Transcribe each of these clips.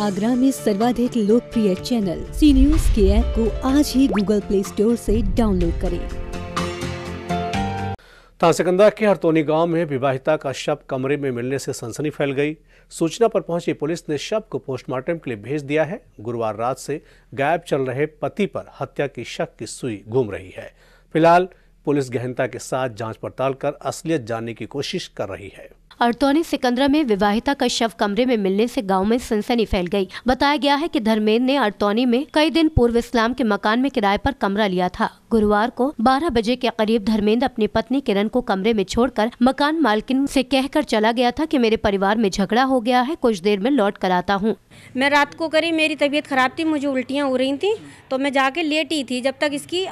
आगरा में सर्वाधिक लोकप्रिय चैनल सी न्यूज के ऐप को आज ही गूगल प्ले स्टोर से डाउनलोड करें तानसेकंदा के हरतोनी गांव में विवाहिता का शव कमरे में मिलने से सनसनी फैल गई सूचना पर पहुंची पुलिस ने शव को पोस्टमार्टम के लिए भेज दिया है गुरुवार रात से गायब चल रहे पति पर हत्या की शक की सुई घूम रही है फिलहाल पुलिस गहनता के साथ जांच पड़ताल कर असलियत जानने की कोशिश कर रही है अड़तौनी सिकंदरा में विवाहिता का शव कमरे में मिलने से गांव में सनसनी फैल गई। बताया गया है कि धर्मेंद्र ने अड़तौनी में कई दिन पूर्व इस्लाम के मकान में किराए पर कमरा लिया था गुरुवार को 12 बजे के करीब धर्मेंद्र अपनी पत्नी किरण को कमरे में छोड़कर मकान मालकिन से कहकर चला गया था कि मेरे परिवार में झगड़ा हो गया है कुछ देर में लौट कर आता हूँ मैं रात को करी मेरी तबीयत खराब थी मुझे उल्टियाँ हो रही थी तो मैं जाके लेटी थी जब तक इसकी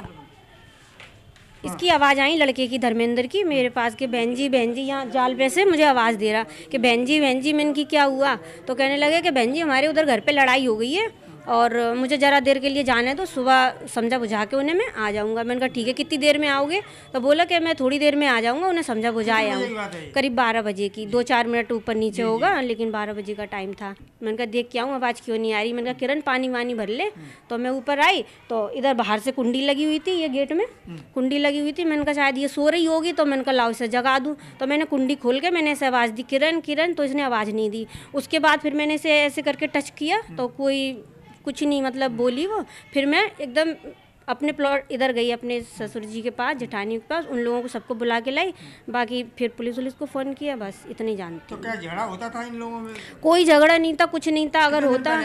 इसकी आवाज़ आई लड़के की धर्मेंद्र की मेरे पास के बहन जी बहन जी यहाँ जाल पे से मुझे आवाज़ दे रहा कि बहन जी बहन जी मैं इनकी क्या हुआ तो कहने लगे कि बहन जी हमारे उधर घर पे लड़ाई हो गई है और मुझे ज़रा देर के लिए जाना है तो सुबह समझा बुझा के उन्हें मैं आ जाऊँगा मैंने कहा ठीक है कितनी देर में आओगे तो बोला कि मैं थोड़ी देर में आ जाऊँगा उन्हें समझा बुझा आऊँ करीब बारह बजे की दो चार मिनट ऊपर नीचे होगा लेकिन बारह बजे का टाइम था मैंने कहा देख के आऊँ अब आज क्यों नहीं आ रही मैंने कहा किरण पानी वानी भर ले हम्म। तो मैं ऊपर आई तो इधर बाहर से कुंडी लगी हुई थी ये गेट में हम्म। कुंडी लगी हुई थी मैंने कहा शायद ये सो रही होगी तो मैंने कहा लाओ इसे जगा दूँ तो मैंने कुंडी खोल के मैंने ऐसे आवाज़ दी किरण किरण तो इसने आवाज़ नहीं दी उसके बाद फिर मैंने इसे ऐसे करके टच किया हम्म। तो कोई कुछ नहीं मतलब हम्म। बोली वो फिर मैं एकदम अपने प्लॉट इधर गई अपने ससुर जी के पास जेठानी के पास उन लोगों को सबको बुला के लाई बाकी फिर पुलिस वुलिस को फ़ोन किया बस इतने जानते तो क्या झगड़ा होता था इन लोगों में कोई झगड़ा नहीं था कुछ नहीं था अगर होता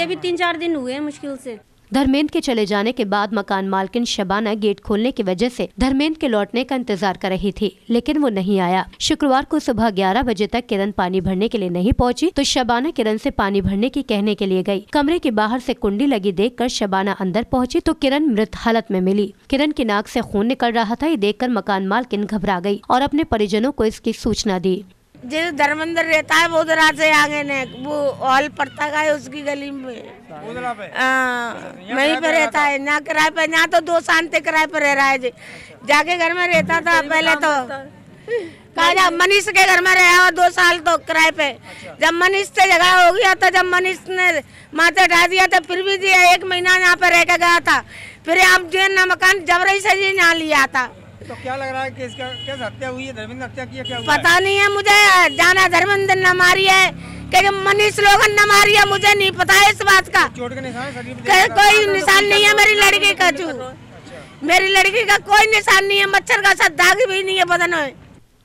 ये भी तीन चार दिन हुए हैं मुश्किल से धर्मेंद्र के चले जाने के बाद मकान मालकिन शबाना गेट खोलने की वजह से धर्मेंद्र के लौटने का इंतजार कर रही थी लेकिन वो नहीं आया शुक्रवार को सुबह 11 बजे तक किरण पानी भरने के लिए नहीं पहुंची तो शबाना किरण से पानी भरने की कहने के लिए गई कमरे के बाहर से कुंडी लगी देखकर शबाना अंदर पहुँची तो किरण मृत हालत में मिली किरण की नाक ऐसी खून निकल रहा था ये देख मकान मालकिन घबरा गयी और अपने परिजनों को इसकी सूचना दी जैसे धर्मेंद्र रहता है बोधरा से आगे ने वो हॉल पड़ता है उसकी गली में हाँ, वहीं पे रहता है ना किराए पे ना तो दो शांति किराए पे रह रहा है जी जाके घर में रहता था अच्छा, पहले तो कहा जब मनीष के घर में रहा हो दो साल तो किराए पे अच्छा। जब मनीष से जगह हो गया था जब मनीष ने माथे ढा दिया था फिर भी जी एक महीना यहाँ पे रह के गया था फिर हम जो मकान जबरई से जी यहाँ लिया था तो क्या लग रहा है कि इसका क्या हत्या हुई है धर्मेंद्र हत्या किया क्या हुआ पता है? नहीं है मुझे जाना धर्मेंद्र ने मारी है क्योंकि मनीष लोगन ने मारी है मुझे नहीं पता है इस बात का चोट के निशान कोई निशान नहीं है मेरी लड़की का जो अच्छा। मेरी लड़की का कोई निशान नहीं है मच्छर का साथ दाग भी नहीं है बदन में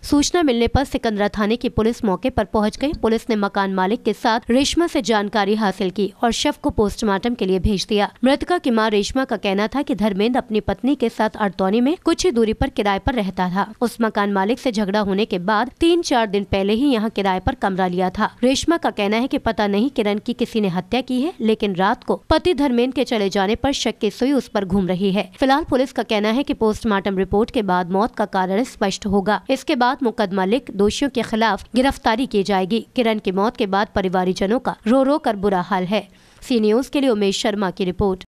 सूचना मिलने पर सिकंदरा थाने की पुलिस मौके पर पहुंच गई पुलिस ने मकान मालिक के साथ रेशमा से जानकारी हासिल की और शव को पोस्टमार्टम के लिए भेज दिया मृतका की माँ रेशमा का कहना था कि धर्मेंद्र अपनी पत्नी के साथ अड़तौनी में कुछ ही दूरी पर किराए पर रहता था उस मकान मालिक से झगड़ा होने के बाद तीन चार दिन पहले ही यहाँ किराए पर कमरा लिया था रेशमा का कहना है की पता नहीं किरण की किसी ने हत्या की है लेकिन रात को पति धर्मेंद्र के चले जाने आरोप शक की सुई उस पर घूम रही है फिलहाल पुलिस का कहना है की पोस्टमार्टम रिपोर्ट के बाद मौत का कारण स्पष्ट होगा इसके बाद बाद मुकदमा लिख दोषियों के खिलाफ गिरफ्तारी की जाएगी किरण की मौत के बाद जनों का रो रो कर बुरा हाल है सी न्यूज के लिए उमेश शर्मा की रिपोर्ट